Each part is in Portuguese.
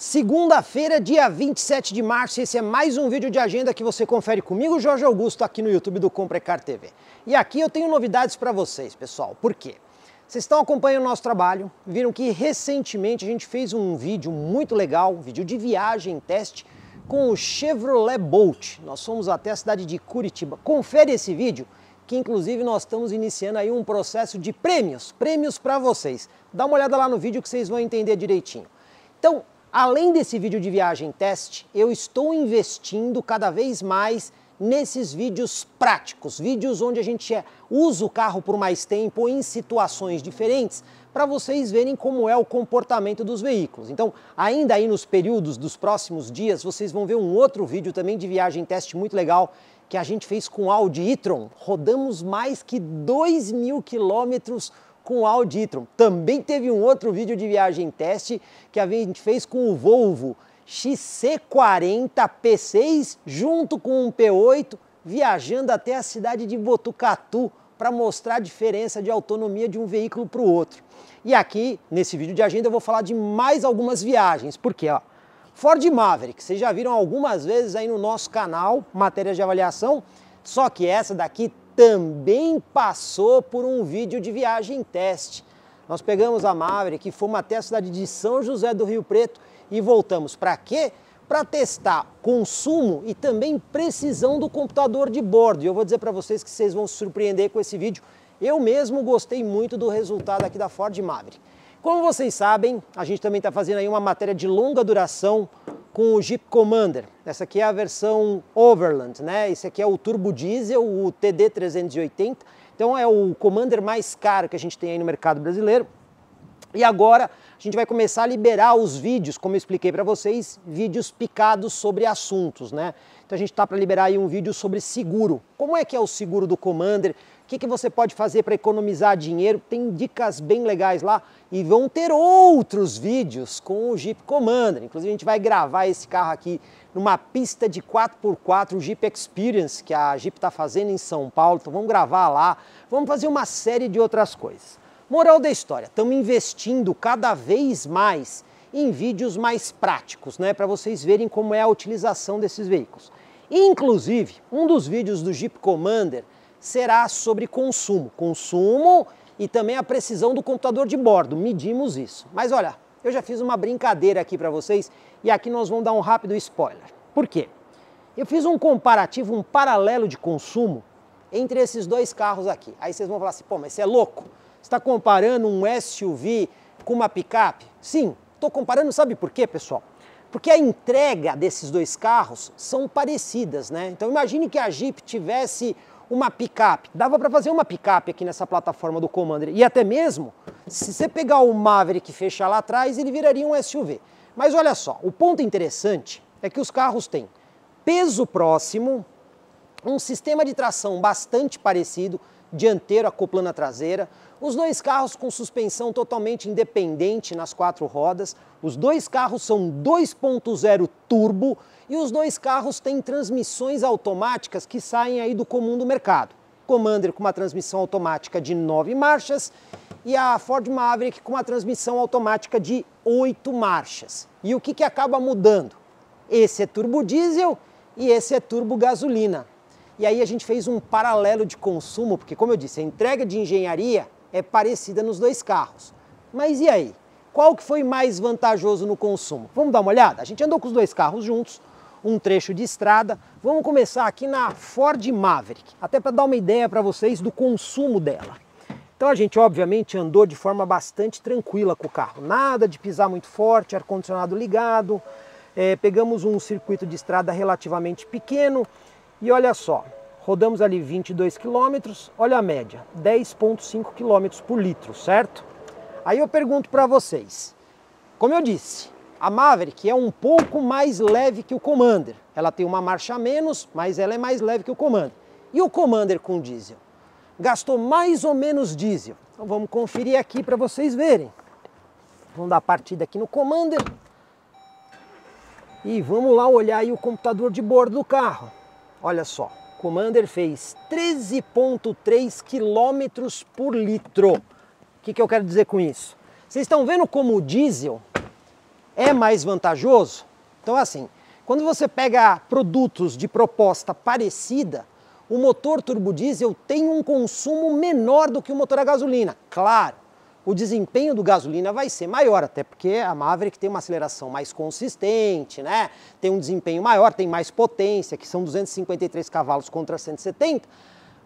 Segunda-feira, dia 27 de março, esse é mais um vídeo de agenda que você confere comigo, Jorge Augusto, aqui no YouTube do Comprecar TV. E aqui eu tenho novidades para vocês, pessoal. Por quê? Vocês estão acompanhando o nosso trabalho, viram que recentemente a gente fez um vídeo muito legal, um vídeo de viagem, teste, com o Chevrolet Bolt. Nós fomos até a cidade de Curitiba. Confere esse vídeo, que inclusive nós estamos iniciando aí um processo de prêmios, prêmios para vocês. Dá uma olhada lá no vídeo que vocês vão entender direitinho. Então, Além desse vídeo de viagem teste, eu estou investindo cada vez mais nesses vídeos práticos, vídeos onde a gente é, usa o carro por mais tempo em situações diferentes para vocês verem como é o comportamento dos veículos. Então, ainda aí nos períodos dos próximos dias, vocês vão ver um outro vídeo também de viagem teste muito legal que a gente fez com Audi e-tron. Rodamos mais que 2 mil quilômetros com o Audi e-tron. Também teve um outro vídeo de viagem teste que a gente fez com o Volvo XC40 P6 junto com um P8 viajando até a cidade de Botucatu para mostrar a diferença de autonomia de um veículo para o outro. E aqui, nesse vídeo de agenda, eu vou falar de mais algumas viagens, porque ó, Ford Maverick, vocês já viram algumas vezes aí no nosso canal, matérias de avaliação, só que essa daqui também passou por um vídeo de viagem teste. Nós pegamos a Maverick, fomos até a cidade de São José do Rio Preto e voltamos. Para quê? Para testar consumo e também precisão do computador de bordo. E eu vou dizer para vocês que vocês vão se surpreender com esse vídeo. Eu mesmo gostei muito do resultado aqui da Ford Maverick. Como vocês sabem, a gente também está fazendo aí uma matéria de longa duração com o Jeep Commander. Essa aqui é a versão Overland, né? Esse aqui é o turbo diesel, o TD 380. Então é o Commander mais caro que a gente tem aí no mercado brasileiro. E agora a gente vai começar a liberar os vídeos, como eu expliquei para vocês, vídeos picados sobre assuntos, né? Então a gente está para liberar aí um vídeo sobre seguro. Como é que é o seguro do Commander? que, que você pode fazer para economizar dinheiro. Tem dicas bem legais lá e vão ter outros vídeos com o Jeep Commander. Inclusive, a gente vai gravar esse carro aqui numa pista de 4x4 Jeep Experience que a Jeep está fazendo em São Paulo. Então, vamos gravar lá. Vamos fazer uma série de outras coisas. Moral da história: estamos investindo cada vez mais em vídeos mais práticos, né, para vocês verem como é a utilização desses veículos. Inclusive, um dos vídeos do Jeep Commander será sobre consumo. Consumo e também a precisão do computador de bordo. Medimos isso. Mas olha, eu já fiz uma brincadeira aqui para vocês e aqui nós vamos dar um rápido spoiler. Por quê? Eu fiz um comparativo, um paralelo de consumo entre esses dois carros aqui. Aí vocês vão falar assim, pô, mas você é louco? Você está comparando um SUV com uma picape? Sim, estou comparando, sabe por quê, pessoal? Porque a entrega desses dois carros são parecidas, né? Então imagine que a Jeep tivesse uma picape. Dava para fazer uma picape aqui nessa plataforma do Commander. E até mesmo, se você pegar o Maverick e fechar lá atrás, ele viraria um SUV. Mas olha só, o ponto interessante é que os carros têm peso próximo, um sistema de tração bastante parecido, dianteiro acoplando a traseira, os dois carros com suspensão totalmente independente nas quatro rodas, os dois carros são 2.0 turbo e os dois carros têm transmissões automáticas que saem aí do comum do mercado. Commander com uma transmissão automática de nove marchas e a Ford Maverick com uma transmissão automática de oito marchas. E o que, que acaba mudando? Esse é turbo diesel e esse é turbo gasolina. E aí a gente fez um paralelo de consumo, porque, como eu disse, a entrega de engenharia é parecida nos dois carros. Mas e aí? Qual que foi mais vantajoso no consumo? Vamos dar uma olhada? A gente andou com os dois carros juntos, um trecho de estrada. Vamos começar aqui na Ford Maverick, até para dar uma ideia para vocês do consumo dela. Então a gente obviamente andou de forma bastante tranquila com o carro, nada de pisar muito forte, ar-condicionado ligado, é, pegamos um circuito de estrada relativamente pequeno, e olha só, rodamos ali 22 km, olha a média, 10.5 km por litro, certo? Aí eu pergunto para vocês, como eu disse, a Maverick é um pouco mais leve que o Commander. Ela tem uma marcha a menos, mas ela é mais leve que o Commander. E o Commander com diesel? Gastou mais ou menos diesel. Então vamos conferir aqui para vocês verem. Vamos dar partida aqui no Commander. E vamos lá olhar aí o computador de bordo do carro. Olha só, Commander fez 13,3 km por litro. O que, que eu quero dizer com isso? Vocês estão vendo como o diesel é mais vantajoso? Então, assim, quando você pega produtos de proposta parecida, o motor turbo diesel tem um consumo menor do que o motor a gasolina. Claro, o desempenho do gasolina vai ser maior, até porque a Maverick tem uma aceleração mais consistente, né? Tem um desempenho maior, tem mais potência, que são 253 cavalos contra 170.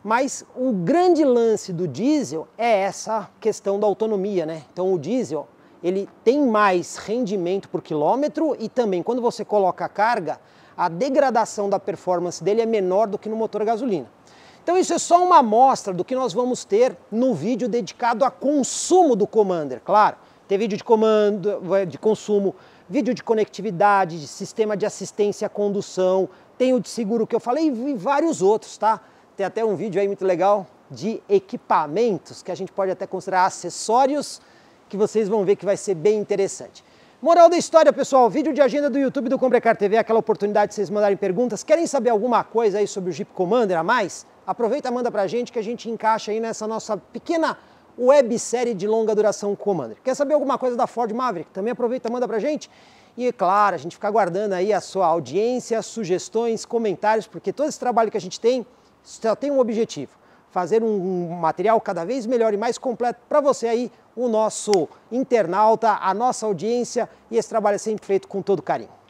Mas o grande lance do diesel é essa questão da autonomia, né? Então o diesel, ele tem mais rendimento por quilômetro e também quando você coloca a carga, a degradação da performance dele é menor do que no motor gasolina. Então isso é só uma amostra do que nós vamos ter no vídeo dedicado a consumo do Commander, claro. Tem vídeo de comando, eh, de consumo, vídeo de conectividade, de sistema de assistência à condução, tem o de seguro que eu falei e vários outros, tá? Tem até um vídeo aí muito legal de equipamentos, que a gente pode até considerar acessórios, que vocês vão ver que vai ser bem interessante. Moral da história, pessoal, vídeo de agenda do YouTube do Comprecar TV, aquela oportunidade de vocês mandarem perguntas. Querem saber alguma coisa aí sobre o Jeep Commander a mais? Aproveita e manda pra gente que a gente encaixa aí nessa nossa pequena websérie de longa duração Commander. Quer saber alguma coisa da Ford Maverick? Também aproveita e manda pra gente. E claro, a gente fica aguardando aí a sua audiência, sugestões, comentários, porque todo esse trabalho que a gente tem só tem um objetivo: fazer um material cada vez melhor e mais completo para você aí, o nosso internauta, a nossa audiência, e esse trabalho é sempre feito com todo carinho.